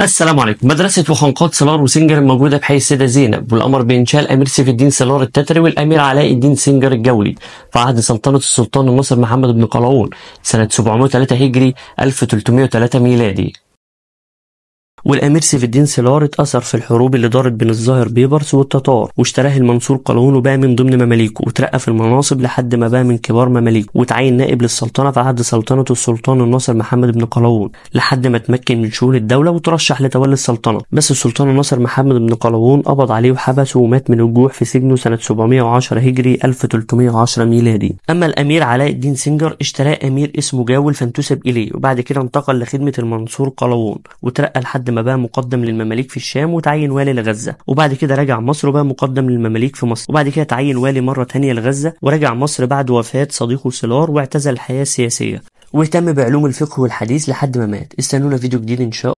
السلام عليكم مدرسة وخنقات سلار وسنجر الموجودة بحي السيدة زينب والأمر بإنشاء الأمير أمير سيف الدين سلار التتري والأمير علاء الدين سنجر الجولي في عهد سلطنة السلطان المصري محمد بن قلاوون سنة 703 هجري 1303 ميلادي والأمير سيف الدين سلار اتأثر في الحروب اللي دارت بين الظاهر بيبرس والتتار واشتراه المنصور قلاوون وبقى من ضمن مماليكه وترقى في المناصب لحد ما بقى من كبار مماليكه وتعين نائب للسلطنة في عهد سلطنة السلطان الناصر محمد بن قلاوون لحد ما تمكن من شؤون الدولة وترشح لتولي السلطنة بس السلطان الناصر محمد بن قلاوون قبض عليه وحبسه ومات من الجوع في سجنه سنة 710 هجري 1310 ميلادي أما الأمير علاء الدين سنجر اشتراه أمير اسمه جاول فانتسب إليه وبعد كده انتقل لخدمة المنصور قلاوون وترقى لحد لما بقى مقدم للمماليك في الشام وتعين والي لغزة وبعد كده رجع مصر وبقى مقدم للمماليك في مصر وبعد كده تعين والي مرة تانية لغزة ورجع مصر بعد وفاة صديقه سيلار واعتزل الحياة السياسية واهتم بعلوم الفقه والحديث لحد ما مات استنونا فيديو جديد ان شاء